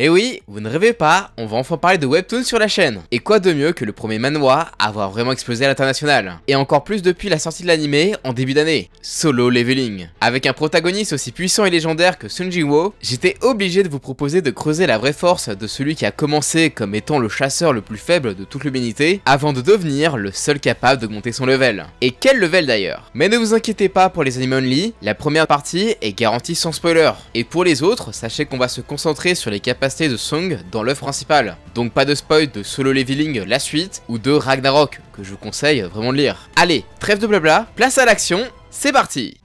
Et eh oui, vous ne rêvez pas, on va enfin parler de Webtoon sur la chaîne. Et quoi de mieux que le premier manhwa à avoir vraiment explosé à l'international. Et encore plus depuis la sortie de l'anime en début d'année, Solo Leveling. Avec un protagoniste aussi puissant et légendaire que Sun j'étais obligé de vous proposer de creuser la vraie force de celui qui a commencé comme étant le chasseur le plus faible de toute l'humanité, avant de devenir le seul capable d'augmenter son level. Et quel level d'ailleurs Mais ne vous inquiétez pas pour les anime only, la première partie est garantie sans spoiler. Et pour les autres, sachez qu'on va se concentrer sur les capacités de Song dans l'œuvre principale. Donc pas de spoil de Solo Leveling la suite ou de Ragnarok que je vous conseille vraiment de lire. Allez, trêve de blabla, place à l'action, c'est parti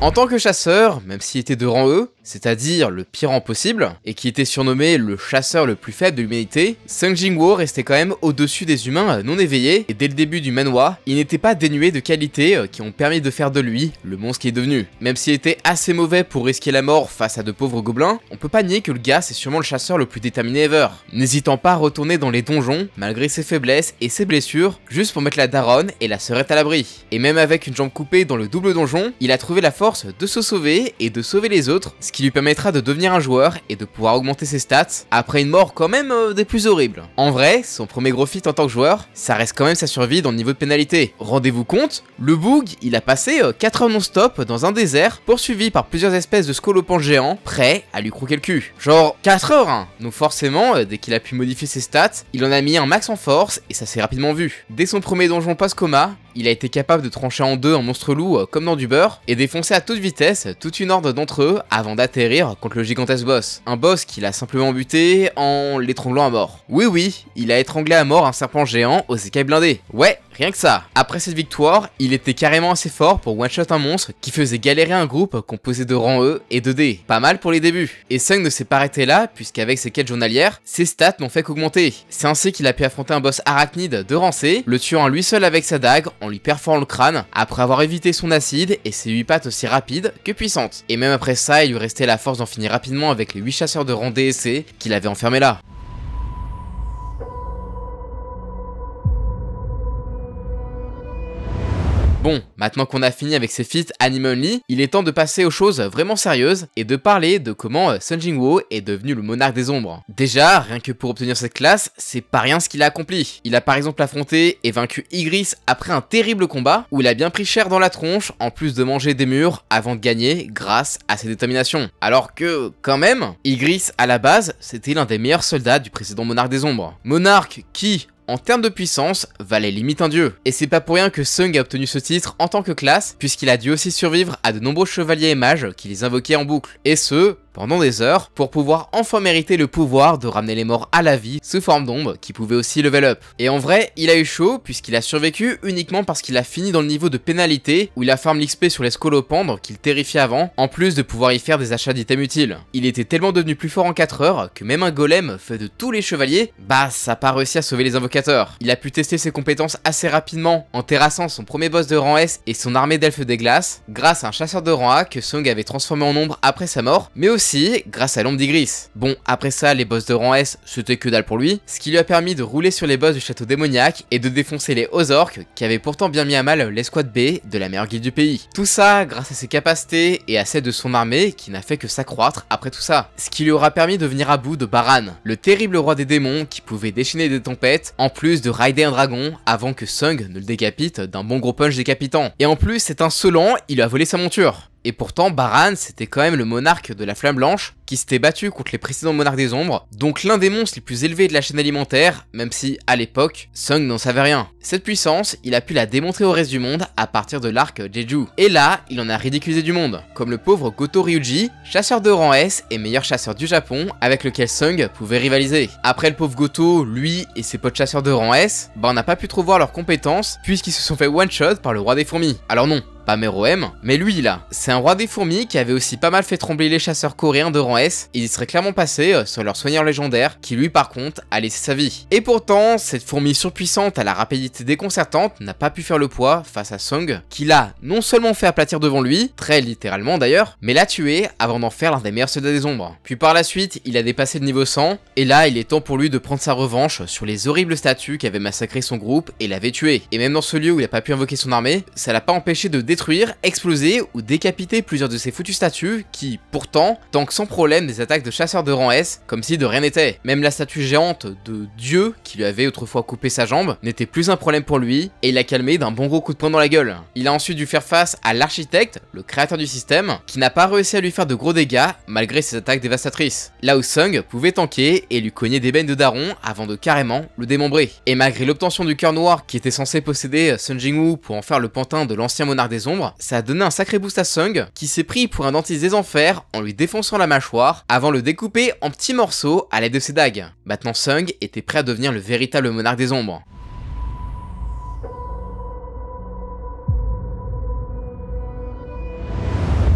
En tant que chasseur, même s'il était de rang E, c'est-à-dire le pire en possible, et qui était surnommé le chasseur le plus faible de l'humanité, Sung Jingwo restait quand même au-dessus des humains non éveillés, et dès le début du manhwa, il n'était pas dénué de qualités euh, qui ont permis de faire de lui le monstre qui est devenu. Même s'il était assez mauvais pour risquer la mort face à de pauvres gobelins, on peut pas nier que le gars c'est sûrement le chasseur le plus déterminé ever, n'hésitant pas à retourner dans les donjons, malgré ses faiblesses et ses blessures, juste pour mettre la daronne et la serrette à l'abri. Et même avec une jambe coupée dans le double donjon, il a trouvé la force de se sauver et de sauver les autres, ce qui lui permettra de devenir un joueur et de pouvoir augmenter ses stats après une mort quand même euh, des plus horribles. En vrai, son premier gros feat en tant que joueur, ça reste quand même sa survie dans le niveau de pénalité. Rendez-vous compte, le Boog, il a passé 4 heures non-stop dans un désert, poursuivi par plusieurs espèces de scolopans géants, prêts à lui croquer le cul. Genre 4 heures, hein Donc forcément, euh, dès qu'il a pu modifier ses stats, il en a mis un max en force et ça s'est rapidement vu. Dès son premier donjon passe coma il a été capable de trancher en deux un monstre loup euh, comme dans du beurre et défoncer à toute vitesse toute une horde d'entre eux avant d'atterrir contre le gigantesque boss. Un boss qu'il a simplement buté en l'étranglant à mort. Oui oui, il a étranglé à mort un serpent géant aux écailles blindées. Ouais, Rien que ça. Après cette victoire, il était carrément assez fort pour one-shot un monstre qui faisait galérer un groupe composé de rang E et de D. Pas mal pour les débuts. Et Sung ne s'est pas arrêté là, puisqu'avec ses quêtes journalières, ses stats n'ont fait qu'augmenter. C'est ainsi qu'il a pu affronter un boss arachnide de rang C, le tuant lui seul avec sa dague en lui perforant le crâne, après avoir évité son acide et ses 8 pattes aussi rapides que puissantes. Et même après ça, il lui restait la force d'en finir rapidement avec les 8 chasseurs de rang D et C qu'il avait enfermés là. Bon, maintenant qu'on a fini avec ces feats anime il est temps de passer aux choses vraiment sérieuses et de parler de comment euh, Sun Jingwo est devenu le monarque des ombres. Déjà, rien que pour obtenir cette classe, c'est pas rien ce qu'il a accompli. Il a par exemple affronté et vaincu Igris après un terrible combat où il a bien pris cher dans la tronche en plus de manger des murs avant de gagner grâce à ses déterminations. Alors que, quand même, Igris à la base, c'était l'un des meilleurs soldats du précédent monarque des ombres. Monarque qui, en termes de puissance, valait limite un dieu. Et c'est pas pour rien que Sung a obtenu ce titre en tant que classe, puisqu'il a dû aussi survivre à de nombreux chevaliers et mages qui les invoquaient en boucle. Et ce, pendant des heures pour pouvoir enfin mériter le pouvoir de ramener les morts à la vie sous forme d'ombre qui pouvait aussi level up. Et en vrai, il a eu chaud puisqu'il a survécu uniquement parce qu'il a fini dans le niveau de pénalité où il a farm l'XP sur les scolopendres qu'il terrifiait avant, en plus de pouvoir y faire des achats d'items utiles. Il était tellement devenu plus fort en 4 heures que même un golem fait de tous les chevaliers, bah ça n'a pas réussi à sauver les invocateurs. Il a pu tester ses compétences assez rapidement en terrassant son premier boss de rang S et son armée d'elfes des glaces grâce à un chasseur de rang A que Song avait transformé en ombre après sa mort, mais aussi grâce à l'ombre d'Igris. Bon, après ça, les boss de rang S, c'était que dalle pour lui, ce qui lui a permis de rouler sur les boss du château démoniaque et de défoncer les hauts orques qui avaient pourtant bien mis à mal l'escouade B de la meilleure guilde du pays. Tout ça grâce à ses capacités et à celle de son armée qui n'a fait que s'accroître après tout ça. Ce qui lui aura permis de venir à bout de Baran, le terrible roi des démons qui pouvait déchaîner des tempêtes en plus de rider un dragon avant que Sung ne le décapite d'un bon gros punch décapitant. Et en plus, c'est insolent, il lui a volé sa monture. Et pourtant, Baran, c'était quand même le monarque de la Flamme Blanche, qui s'était battu contre les précédents monarques des ombres, donc l'un des monstres les plus élevés de la chaîne alimentaire, même si, à l'époque, Sung n'en savait rien. Cette puissance, il a pu la démontrer au reste du monde à partir de l'arc Jeju. Et là, il en a ridiculisé du monde, comme le pauvre Goto Ryuji, chasseur de rang S et meilleur chasseur du Japon, avec lequel Sung pouvait rivaliser. Après le pauvre Goto, lui et ses potes chasseurs de rang S, bah on n'a pas pu trop voir leurs compétences, puisqu'ils se sont fait one-shot par le roi des fourmis. Alors non, pas Meroem, mais lui là. C'est un roi des fourmis qui avait aussi pas mal fait trembler les chasseurs coréens de rang il serait y serait clairement passé euh, sur leur soigneur légendaire, qui lui par contre a laissé sa vie. Et pourtant, cette fourmi surpuissante à la rapidité déconcertante n'a pas pu faire le poids face à Song, qui l'a non seulement fait aplatir devant lui, très littéralement d'ailleurs, mais l'a tué avant d'en faire l'un des meilleurs soldats des ombres. Puis par la suite, il a dépassé le niveau 100, et là il est temps pour lui de prendre sa revanche sur les horribles statues qui avaient massacré son groupe et l'avaient tué. Et même dans ce lieu où il n'a pas pu invoquer son armée, ça l'a pas empêché de détruire, exploser ou décapiter plusieurs de ces foutus statues qui, pourtant, tant que sans problème, des attaques de chasseurs de rang S, comme si de rien n'était. Même la statue géante de Dieu, qui lui avait autrefois coupé sa jambe, n'était plus un problème pour lui, et il l'a calmé d'un bon gros coup de poing dans la gueule. Il a ensuite dû faire face à l'architecte, le créateur du système, qui n'a pas réussi à lui faire de gros dégâts, malgré ses attaques dévastatrices. où Sung pouvait tanker et lui cogner des bennes de daron avant de carrément le démembrer. Et malgré l'obtention du cœur noir qui était censé posséder Sun Jingwu pour en faire le pantin de l'ancien monarque des ombres, ça a donné un sacré boost à Sung, qui s'est pris pour un dentiste des enfers en lui défonçant la mâchoire avant de le découper en petits morceaux à l'aide de ses dagues. Maintenant Sung était prêt à devenir le véritable monarque des ombres.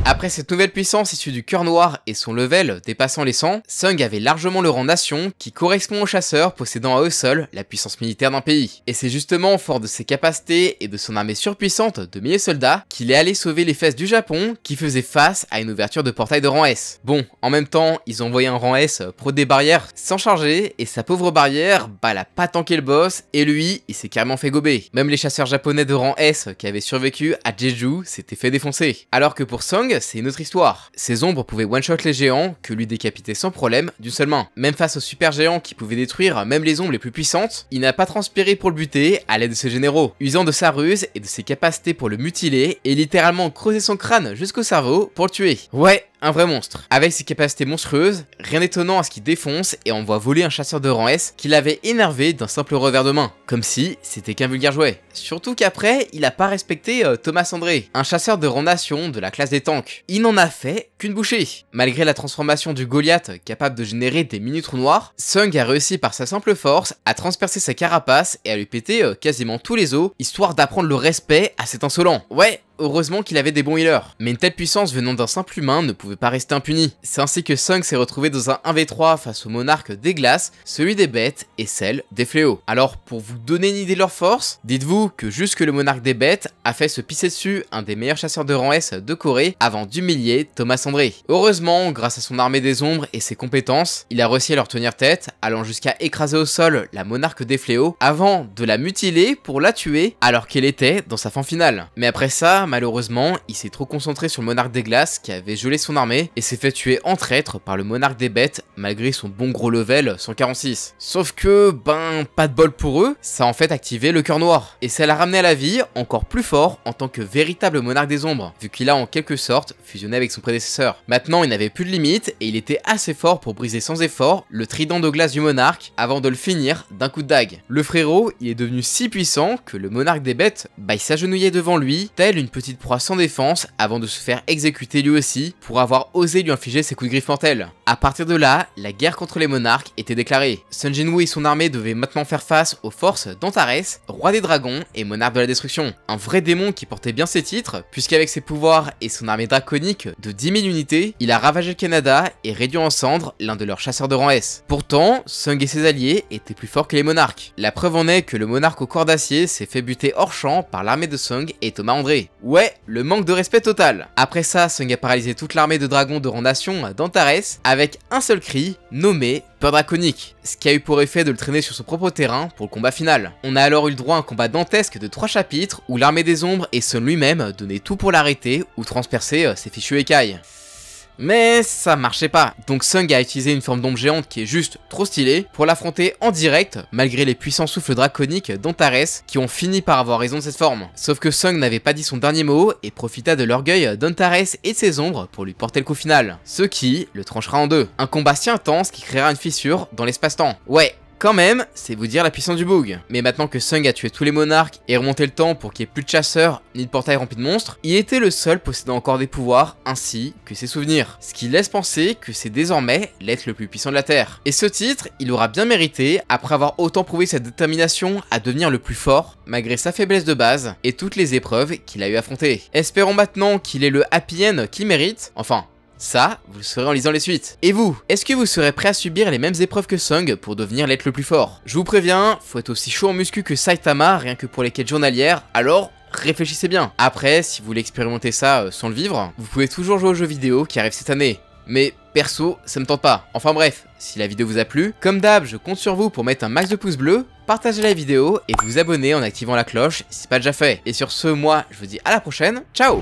Après cette nouvelle puissance issue du cœur noir et son level dépassant les 100, Sung avait largement le rang nation qui correspond aux chasseurs possédant à eux seuls la puissance militaire d'un pays. Et c'est justement fort de ses capacités et de son armée surpuissante de milliers de soldats qu'il est allé sauver les fesses du Japon qui faisait face à une ouverture de portail de rang S. Bon, en même temps, ils ont envoyé un rang S pro des barrières sans charger et sa pauvre barrière, bah elle a pas tanké le boss et lui, il s'est carrément fait gober. Même les chasseurs japonais de rang S qui avaient survécu à Jeju s'étaient fait défoncer. Alors que pour Sung, c'est une autre histoire. Ses ombres pouvaient one-shot les géants, que lui décapiter sans problème, d'une seule main. Même face aux super géants qui pouvaient détruire même les ombres les plus puissantes, il n'a pas transpiré pour le buter à l'aide de ses généraux, usant de sa ruse et de ses capacités pour le mutiler et littéralement creuser son crâne jusqu'au cerveau pour le tuer. Ouais, un vrai monstre. Avec ses capacités monstrueuses, rien d'étonnant à ce qu'il défonce et envoie voler un chasseur de rang S qui l'avait énervé d'un simple revers de main, comme si c'était qu'un vulgaire jouet. Surtout qu'après, il a pas respecté euh, Thomas André, un chasseur de rendation de la classe des tanks. Il n'en a fait qu'une bouchée. Malgré la transformation du Goliath capable de générer des minutes trous noirs, Sung a réussi par sa simple force à transpercer sa carapace et à lui péter euh, quasiment tous les os, histoire d'apprendre le respect à cet insolent. Ouais, heureusement qu'il avait des bons healers. Mais une telle puissance venant d'un simple humain ne pouvait pas rester impunie. C'est ainsi que Sung s'est retrouvé dans un 1v3 face au monarque des glaces, celui des bêtes et celle des fléaux. Alors pour vous donner une idée de leur force, dites-vous que jusque le monarque des bêtes a fait se pisser dessus un des meilleurs chasseurs de rang S de Corée avant d'humilier Thomas André. Heureusement, grâce à son armée des ombres et ses compétences, il a réussi à leur tenir tête, allant jusqu'à écraser au sol la monarque des fléaux avant de la mutiler pour la tuer alors qu'elle était dans sa fin finale. Mais après ça, malheureusement, il s'est trop concentré sur le monarque des glaces qui avait gelé son armée et s'est fait tuer en traître par le monarque des bêtes malgré son bon gros level 146. Sauf que, ben, pas de bol pour eux, ça a en fait activé le cœur noir. Et ça la à la vie, encore plus fort, en tant que véritable monarque des ombres, vu qu'il a en quelque sorte fusionné avec son prédécesseur. Maintenant, il n'avait plus de limite, et il était assez fort pour briser sans effort le trident de glace du monarque, avant de le finir d'un coup de dague. Le frérot, il est devenu si puissant que le monarque des bêtes, bah s'agenouillait devant lui, telle une petite proie sans défense, avant de se faire exécuter lui aussi, pour avoir osé lui infliger ses coups de griffe mortels. A partir de là, la guerre contre les monarques était déclarée. Sun et son armée devaient maintenant faire face aux forces d'Antares, roi des dragons, et monarque de la destruction. Un vrai démon qui portait bien ses titres, puisqu'avec ses pouvoirs et son armée draconique de 10 000 unités, il a ravagé le Canada et réduit en cendres l'un de leurs chasseurs de rang S. Pourtant, Sung et ses alliés étaient plus forts que les monarques. La preuve en est que le monarque au corps d'acier s'est fait buter hors champ par l'armée de Sung et Thomas André. Ouais, le manque de respect total. Après ça, Sung a paralysé toute l'armée de dragons de rang nation d'Antares avec un seul cri, nommé Peur draconique, ce qui a eu pour effet de le traîner sur son propre terrain pour le combat final. On a alors eu le droit à un combat dantesque de 3 chapitres où l'armée des ombres et Son lui-même donnaient tout pour l'arrêter ou transpercer euh, ses fichus écailles. Mais ça marchait pas, donc Sung a utilisé une forme d'ombre géante qui est juste trop stylée pour l'affronter en direct, malgré les puissants souffles draconiques d'Ontares, qui ont fini par avoir raison de cette forme. Sauf que Sung n'avait pas dit son dernier mot et profita de l'orgueil d'Ontares et de ses ombres pour lui porter le coup final, ce qui le tranchera en deux. Un combat si intense qui créera une fissure dans l'espace-temps. Ouais, quand même, c'est vous dire la puissance du bug. Mais maintenant que Sung a tué tous les monarques et remonté le temps pour qu'il n'y ait plus de chasseurs ni de portails remplis de monstres, il était le seul possédant encore des pouvoirs ainsi que ses souvenirs. Ce qui laisse penser que c'est désormais l'être le plus puissant de la Terre. Et ce titre, il aura bien mérité après avoir autant prouvé sa détermination à devenir le plus fort malgré sa faiblesse de base et toutes les épreuves qu'il a eu à affronter. Espérons maintenant qu'il est le happy end qu'il mérite, enfin ça, vous le saurez en lisant les suites. Et vous, est-ce que vous serez prêt à subir les mêmes épreuves que Sung pour devenir l'être le plus fort Je vous préviens, faut être aussi chaud en muscu que Saitama rien que pour les quêtes journalières, alors réfléchissez bien. Après, si vous voulez expérimenter ça euh, sans le vivre, vous pouvez toujours jouer aux jeux vidéo qui arrivent cette année. Mais perso, ça me tente pas. Enfin bref, si la vidéo vous a plu, comme d'hab, je compte sur vous pour mettre un max de pouces bleus, partager la vidéo et vous abonner en activant la cloche si c'est pas déjà fait. Et sur ce, moi, je vous dis à la prochaine, ciao